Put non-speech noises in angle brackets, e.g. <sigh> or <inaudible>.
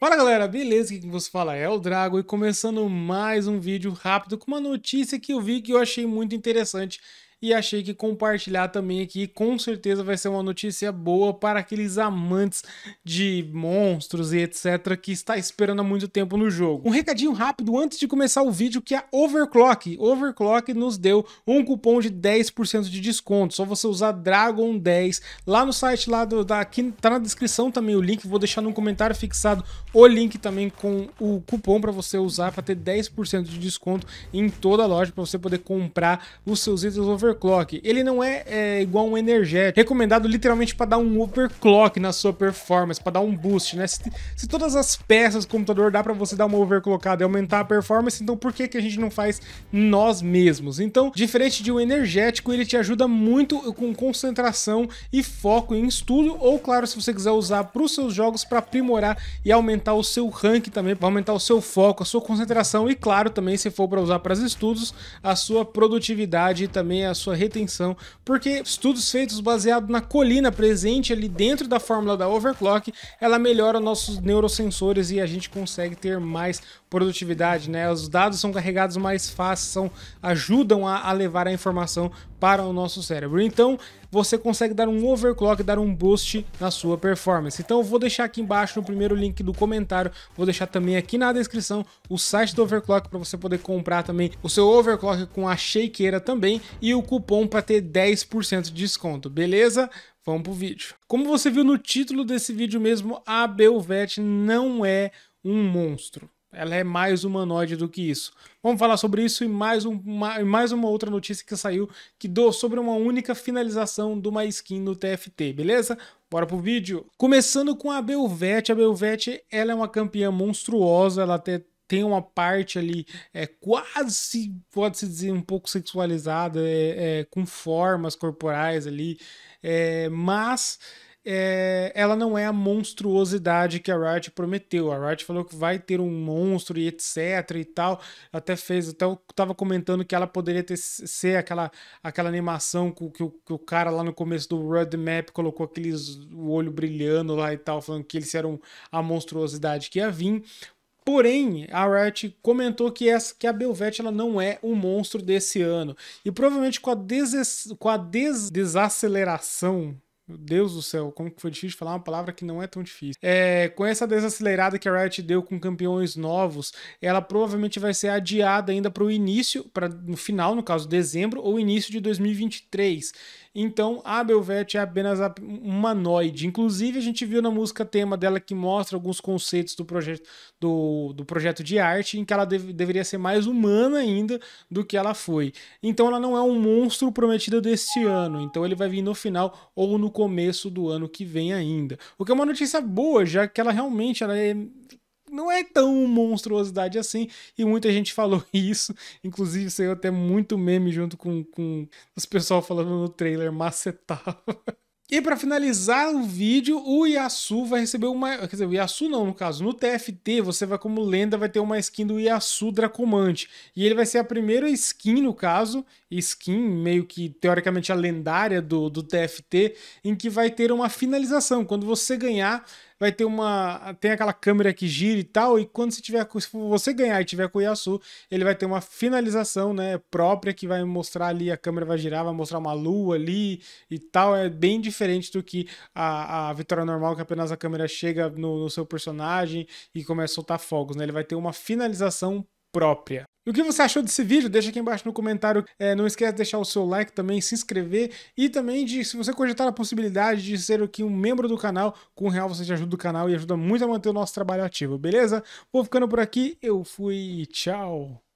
Fala galera, beleza? Aqui que você fala é o Drago e começando mais um vídeo rápido com uma notícia que eu vi que eu achei muito interessante e achei que compartilhar também aqui com certeza vai ser uma notícia boa para aqueles amantes de monstros e etc que está esperando há muito tempo no jogo. Um recadinho rápido antes de começar o vídeo que a Overclock, Overclock nos deu um cupom de 10% de desconto, só você usar Dragon 10 lá no site lá do da aqui tá na descrição também o link, vou deixar no comentário fixado o link também com o cupom para você usar para ter 10% de desconto em toda a loja para você poder comprar os seus itens Overclock overclock. Ele não é, é igual um energético. Recomendado literalmente para dar um overclock na sua performance, para dar um boost, né? Se, se, todas as peças do computador dá para você dar uma overclockada e aumentar a performance, então por que, que a gente não faz nós mesmos? Então, diferente de um energético, ele te ajuda muito com concentração e foco em estudo, ou claro, se você quiser usar para os seus jogos para aprimorar e aumentar o seu rank também, para aumentar o seu foco, a sua concentração e claro, também se for para usar para os estudos, a sua produtividade e também a sua retenção, porque estudos feitos baseados na colina presente ali dentro da fórmula da overclock, ela melhora nossos neurosensores e a gente consegue ter mais produtividade, né? Os dados são carregados mais fácil, são, ajudam a, a, levar a informação para o nosso cérebro. Então, você consegue dar um overclock, dar um boost na sua performance. Então, eu vou deixar aqui embaixo no primeiro link do comentário, vou deixar também aqui na descrição o site do overclock para você poder comprar também o seu overclock com a shakeira também e o cupom para ter 10% de desconto, beleza? Vamos pro vídeo. Como você viu no título desse vídeo mesmo, a Belvete não é um monstro. Ela é mais humanoide do que isso. Vamos falar sobre isso e mais, um, mais uma outra notícia que saiu que dou sobre uma única finalização de uma skin no TFT, beleza? Bora pro vídeo. Começando com a Belvete. A Belvete ela é uma campeã monstruosa, ela até tem uma parte ali é quase pode se dizer um pouco sexualizada, é, é, com formas corporais ali, é, mas é, ela não é a monstruosidade que a Riot prometeu. A Riot falou que vai ter um monstro e etc e tal. Até fez, até eu tava comentando que ela poderia ter, ser aquela, aquela animação que, que, que o cara lá no começo do roadmap Map colocou aqueles o olho brilhando lá e tal, falando que eles eram a monstruosidade que ia vir. Porém, a Riot comentou que, essa, que a Belvet ela não é o um monstro desse ano. E provavelmente com a, des, com a des, desaceleração meu Deus do céu, como que foi difícil falar uma palavra que não é tão difícil. É, com essa desacelerada que a Riot deu com campeões novos, ela provavelmente vai ser adiada ainda para o início, para no final, no caso dezembro ou início de 2023. Então, a Belvete é apenas humanoide. Inclusive, a gente viu na música tema dela que mostra alguns conceitos do projeto do, do projeto de arte em que ela dev, deveria ser mais humana ainda do que ela foi. Então, ela não é um monstro prometido deste ano. Então, ele vai vir no final ou no começo do ano que vem ainda. O que é uma notícia boa, já que ela realmente ela é não é tão monstruosidade assim, e muita gente <laughs> falou isso, inclusive saiu até muito meme junto com, com os pessoal falando no trailer macetava. <laughs> E para finalizar o vídeo, o Yasu vai receber uma. Quer dizer, o Yasu não, no caso. No TFT, você vai, como lenda, vai ter uma skin do Yasu Dracomante. E ele vai ser a primeira skin, no caso, skin meio que teoricamente a lendária do, do TFT, em que vai ter uma finalização. Quando você ganhar, vai ter uma. Tem aquela câmera que gira e tal, e quando você tiver. Se você ganhar e tiver com o Yasu, ele vai ter uma finalização, né? Própria que vai mostrar ali, a câmera vai girar, vai mostrar uma lua ali e tal. É bem diferente do que a, a vitória normal, que apenas a câmera chega no, no seu personagem e começa a soltar fogos, né? Ele vai ter uma finalização própria. O que você achou desse vídeo? Deixa aqui embaixo no comentário. É, não esquece de deixar o seu like também, se inscrever e também de, se você cogitar a possibilidade de ser aqui um membro do canal, com um real você já ajuda o canal e ajuda muito a manter o nosso trabalho ativo, beleza? Vou ficando por aqui, eu fui, tchau!